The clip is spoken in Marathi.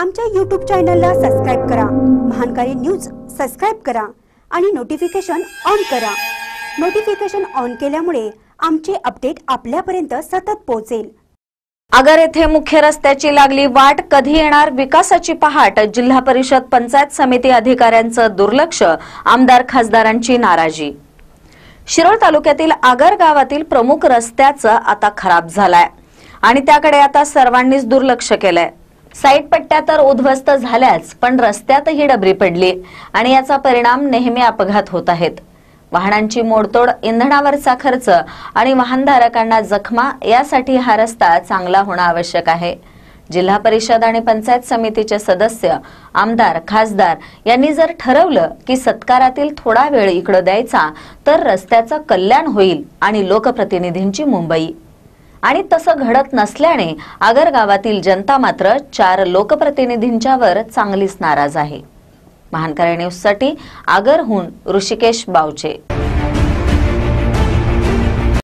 आमच्या यूट्यूब चॅनलला सबस्क्राईब करा महानकारी न्यूज सबस्क्राईब करा आणि नोटिफिकेशन ऑन करा नोटिफिकेशन ऑन केल्यामुळे आमचे अपडेट आपल्यापर्यंत सतत पोहोचेल अगर येथे मुख्य रस्त्याची लागली वाट कधी येणार विकासाची पहाट जिल्हा परिषद पंचायत समिती अधिकाऱ्यांचं दुर्लक्ष आमदार खासदारांची नाराजी शिरोळ तालुक्यातील आगर गावातील प्रमुख रस्त्याचं आता खराब झालाय आणि त्याकडे आता सर्वांनीच दुर्लक्ष केलंय साईट पट्ट्या तर उद्ध्वस्त झाल्याच पण रस्त्यातही डबरी पडली आणि याचा परिणाम नेहमी अपघात होत आहेत वाहनांची मोडतोड इंधनावरचा खर्च आणि वाहनधारकांना जखमा यासाठी हा रस्ता चांगला होणं आवश्यक आहे जिल्हा परिषद आणि पंचायत समितीचे सदस्य आमदार खासदार यांनी जर ठरवलं की सत्कारातील थोडा वेळ इकडं द्यायचा तर रस्त्याचं कल्याण होईल आणि लोकप्रतिनिधींची मुंबई आणि तसं घडत नसल्याने आगर गावातील जनता मात्र चार लोकप्रतिनिधींच्यावर चांगलीच नाराज आहे महानकारी साठी आगरहून ऋषिकेश बावचे